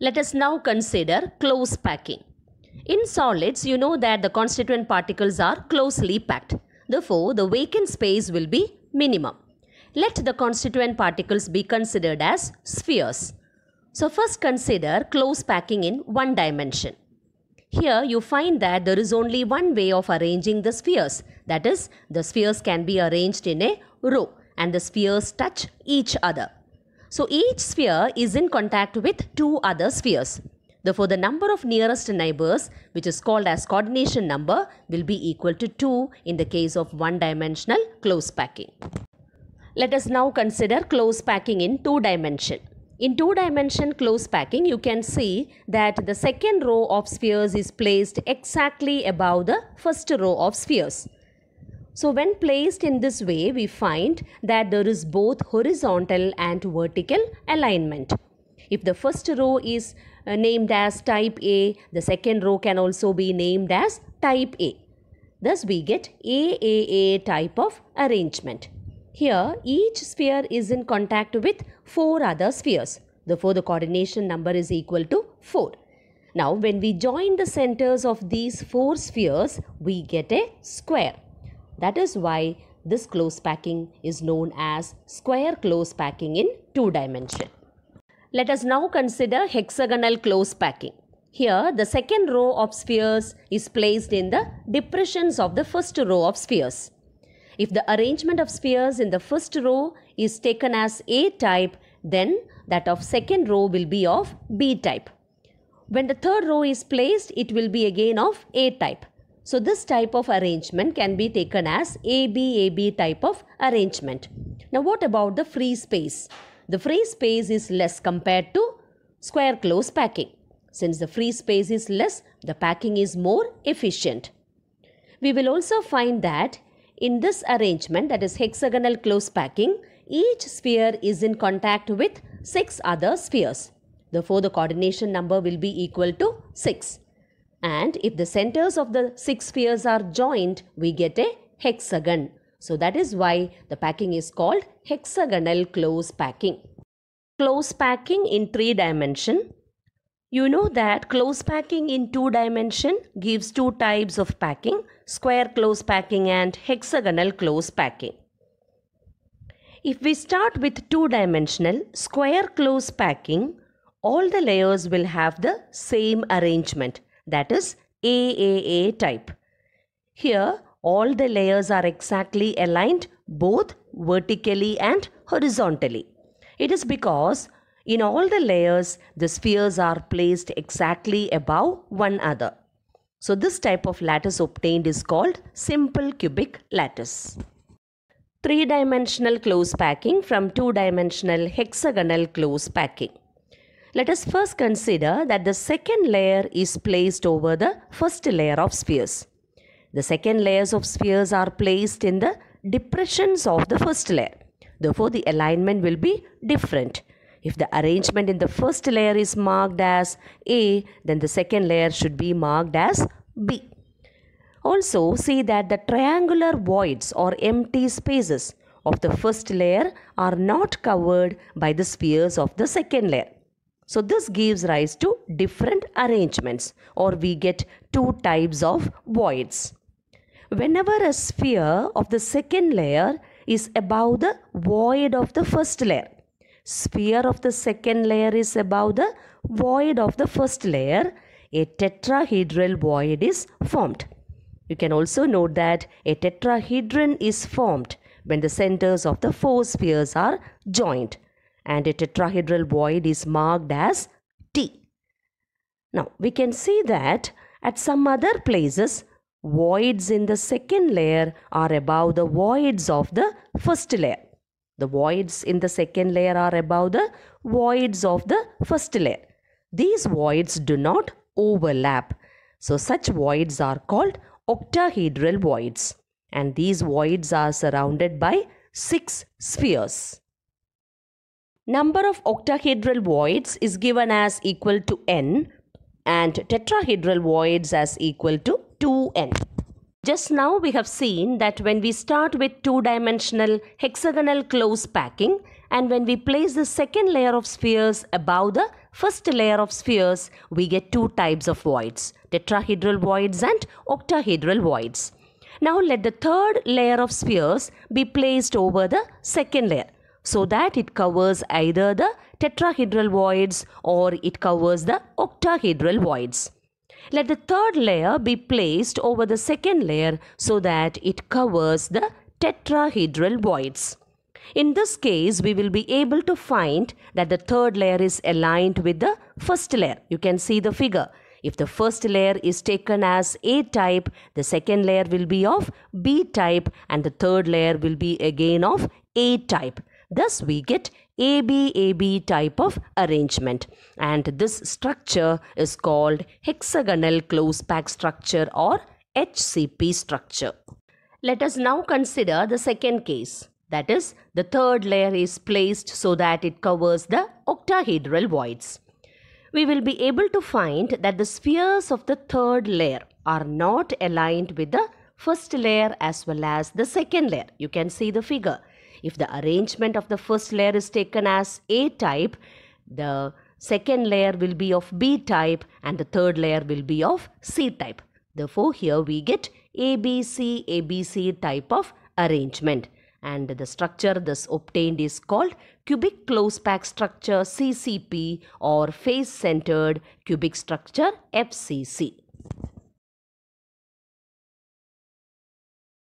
Let us now consider close packing. In solids, you know that the constituent particles are closely packed. Therefore, the vacant space will be minimum. Let the constituent particles be considered as spheres. So first consider close packing in one dimension. Here you find that there is only one way of arranging the spheres. That is, the spheres can be arranged in a row and the spheres touch each other. So each sphere is in contact with two other spheres. Therefore, the number of nearest neighbors, which is called as coordination number, will be equal to 2 in the case of one-dimensional close packing. Let us now consider close packing in two-dimension. In two-dimension close packing, you can see that the second row of spheres is placed exactly above the first row of spheres. So when placed in this way, we find that there is both horizontal and vertical alignment. If the first row is uh, named as type A, the second row can also be named as type A. Thus we get AAA type of arrangement. Here each sphere is in contact with 4 other spheres. Therefore the coordination number is equal to 4. Now when we join the centers of these 4 spheres, we get a square. That is why this close packing is known as square close packing in two dimension. Let us now consider hexagonal close packing. Here the second row of spheres is placed in the depressions of the first row of spheres. If the arrangement of spheres in the first row is taken as A type, then that of second row will be of B type. When the third row is placed, it will be again of A type. So this type of arrangement can be taken as ABAB type of arrangement. Now what about the free space? The free space is less compared to square close packing. Since the free space is less, the packing is more efficient. We will also find that in this arrangement that is hexagonal close packing, each sphere is in contact with 6 other spheres. Therefore, the coordination number will be equal to 6. And if the centers of the six spheres are joined, we get a hexagon. So that is why the packing is called hexagonal close packing. Close packing in three dimension. You know that close packing in two dimension gives two types of packing, square close packing and hexagonal close packing. If we start with two dimensional square close packing, all the layers will have the same arrangement that is AAA type. Here all the layers are exactly aligned both vertically and horizontally. It is because in all the layers the spheres are placed exactly above one another. So this type of lattice obtained is called simple cubic lattice. Three-dimensional close packing from two-dimensional hexagonal close packing. Let us first consider that the second layer is placed over the first layer of spheres. The second layers of spheres are placed in the depressions of the first layer. Therefore, the alignment will be different. If the arrangement in the first layer is marked as A, then the second layer should be marked as B. Also, see that the triangular voids or empty spaces of the first layer are not covered by the spheres of the second layer. So this gives rise to different arrangements or we get two types of voids. Whenever a sphere of the second layer is above the void of the first layer, sphere of the second layer is above the void of the first layer, a tetrahedral void is formed. You can also note that a tetrahedron is formed when the centers of the four spheres are joined and a tetrahedral void is marked as T. Now we can see that at some other places voids in the second layer are above the voids of the first layer. The voids in the second layer are above the voids of the first layer. These voids do not overlap. So such voids are called octahedral voids. And these voids are surrounded by six spheres. Number of octahedral voids is given as equal to n and tetrahedral voids as equal to 2n. Just now we have seen that when we start with two-dimensional hexagonal close packing and when we place the second layer of spheres above the first layer of spheres, we get two types of voids, tetrahedral voids and octahedral voids. Now let the third layer of spheres be placed over the second layer so that it covers either the tetrahedral voids or it covers the octahedral voids. Let the third layer be placed over the second layer so that it covers the tetrahedral voids. In this case, we will be able to find that the third layer is aligned with the first layer. You can see the figure. If the first layer is taken as A type, the second layer will be of B type and the third layer will be again of A type. Thus we get ABAB type of arrangement and this structure is called hexagonal close pack structure or HCP structure. Let us now consider the second case. That is, the third layer is placed so that it covers the octahedral voids. We will be able to find that the spheres of the third layer are not aligned with the first layer as well as the second layer. You can see the figure. If the arrangement of the first layer is taken as A type, the second layer will be of B type and the third layer will be of C type. Therefore, here we get ABC, ABC type of arrangement. And the structure thus obtained is called cubic close pack structure CCP or face centered cubic structure FCC.